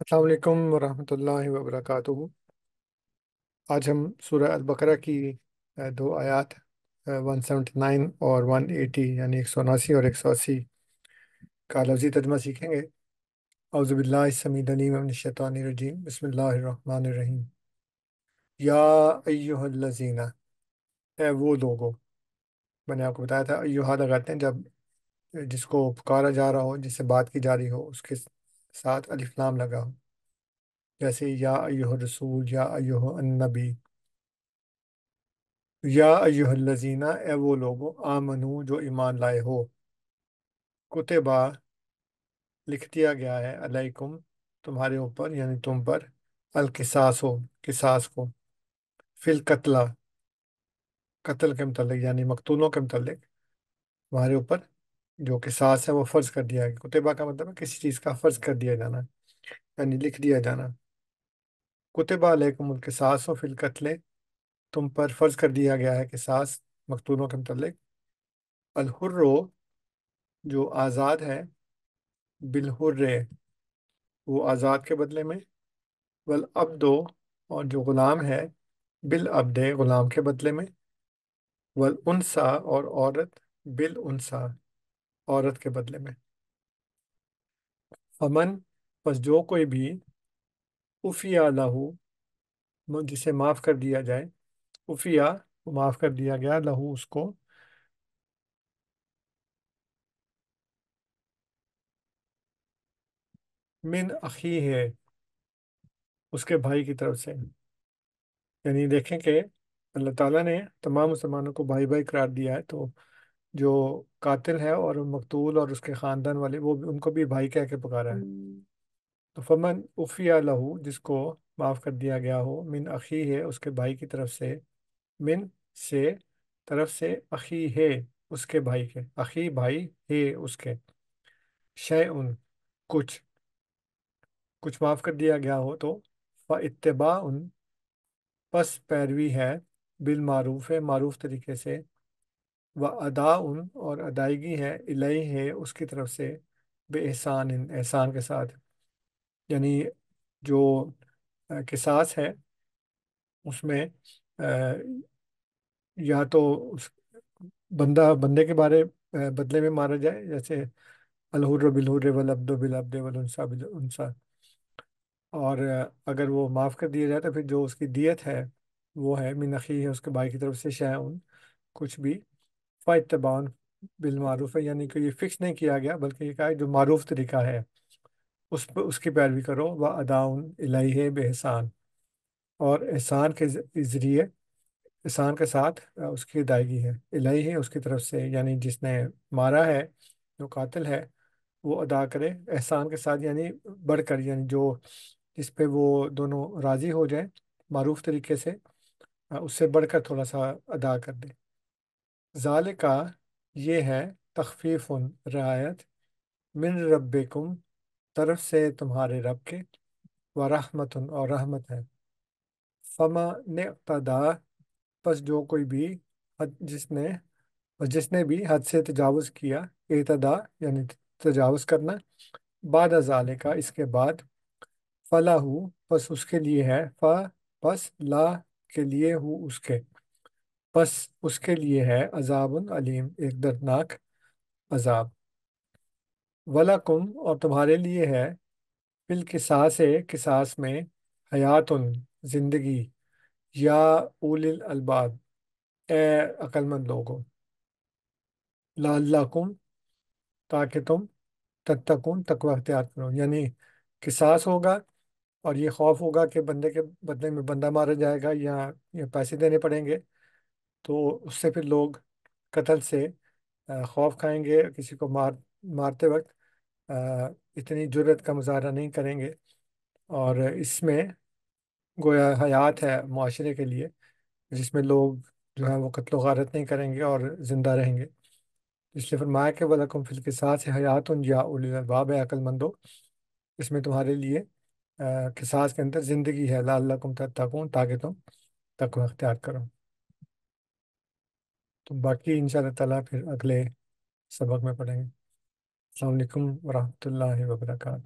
अस्सलाम वालेकुम वरहमतुल्लाहि आज हम सूर्य अल-बकरा की दो आयात 179 और 180 यानी एक सौ उनासी और एक सौ अस्सी का लफ्ज़ी तजमा सीखेंगे अउज़बिल्लासमीदनीमशतरजीम बसमीम या ए वो लोगो मैंने आपको बताया था अयोहा लगाते हैं जब जिसको पुकारा जा रहा हो जिससे बात की जा रही हो उसके साथ अलिफ्लाम हो जैसे या अयोह रसूल या अयोह अन्नबी या अयोह लजीना ए वो लोगो आमनू जो ईमान लाए हो कुतबा लिख दिया गया है अलैकुम तुम्हारे ऊपर यानी तुम पर अलकिसास हो किसास को फिल कतला कत्ल के मतलब यानी मकतूलों के मतलब तुम्हारे ऊपर जो कि सास है वो फर्ज कर दिया है कुतबा का मतलब है किसी चीज का फर्ज कर दिया जाना यानी लिख दिया जाना कुतबा अलैकुमुल सास व फिल कतले तुम पर फर्ज कर दिया गया है कि सास मकतूलों के मतलब अलहुर्रो जो आज़ाद है बिलहुर्रे वो आज़ाद के बदले में वल अब्दो और जो ग़ुलाम है बिल अब्दे ग़ुलाम के बदले में वल उनसा और औरत बिल उनसा औरत के बदले में फमन बस जो कोई भी उफिया लहू जिसे माफ़ कर दिया जाए उफिया माफ़ कर दिया गया लहू उसको मिन अखी है उसके भाई की तरफ से यानी देखें कि अल्लाह ताला ने तमाम मुसलमानों को भाई भाई करार दिया है तो जो कातिल है और मकतूल और उसके ख़ानदान वाले वो भी- उनको भी भाई कह के पुकारा है हम्म। तो फमन उफ़िया लहू जिसको माफ़ कर दिया गया हो मिन अखी है उसके भाई की तरफ से मिन से तरफ से अखी है उसके भाई के अखी भाई है उसके शय उन कुछ कुछ माफ़ कर दिया गया हो तो फ उन पस पैरवी है बिल मारूफ है मारूफ तरीके से व अदा उन और अदायगी है इलई है उसकी तरफ से बे एहसान एहसान के साथ यानी जो किसास है उसमें या तो उस बंदा बंदे के बारे बदले में मारा जाए जैसे अलहुर बिलहुर वल अब्दो बिल बिलसा वल उनसा बिल उनसा और अगर वो माफ़ कर दिया जाए तो फिर जो उसकी दियत है वो है मीनखी है उसके भाई की तरफ से शायन कुछ भी फ़ातबान बिलमारूफ है यानी कि ये फ़िक्स नहीं किया गया बल्कि ये कहा है जो मरूफ तरीका है उस पर उसकी पैरवी करो व अदाउन है बेहसान और एहसान के ज़रिए एहसान के साथ उसकी अदायगी है इलाई है उसकी तरफ से यानी जिसने मारा है जो कातिल है वो अदा करे एहसान के साथ यानी बढ़ कर यानी जो जिस पर वो दोनों राज़ी हो जाए मरूफ तरीके से उससे बढ़कर थोड़ा सा अदा कर दे ज़ालिका ये है तखफीफुन रियायत मिन रब्बिकुम तरफ से तुम्हारे रब के व रहमतुन और रहमत है फमा तदा बस जो कोई भी हद जिसने जिसने भी हद से तजावज़ किया एतदा यानी तजावज़ करना बाद ज़ालिका इसके बाद फला हु बस उसके लिए है फ़ा बस ला के लिए हु उसके बस उसके लिए है अजाबन अलीम एक दर्दनाक अजाब वलकुम और तुम्हारे लिए है बिल किसास किसास में हयातन ज़िंदगी या उल अलबाद ए अक्लमंद लोगों लाकुम ताकि तुम तत्तकुन तकवा अख्तियार करो यानी किसास होगा और ये खौफ होगा कि बंदे के बदले में बंदा मारा जाएगा या, या पैसे देने पड़ेंगे तो उससे फिर लोग कत्ल से खौफ खाएंगे किसी को मार मारते वक्त इतनी जरूरत का मुजाहरा नहीं करेंगे और इसमें गोया हयात है माशरे के लिए जिसमें लोग जो है वो कत्ल गारत नहीं करेंगे और ज़िंदा रहेंगे इसलिए फरमाया कि वलकुम फिल किसास हयात या उलिल अलबाब अक्लमंदो इसमें तुम्हारे लिए किसास के अंदर ज़िंदगी है लाल तक ताकि तुम तकवा अख्तियार करो तो बाकी इन ताला फिर अगले सबक में पढ़ेंगे अल्लाम वरहमल वर्का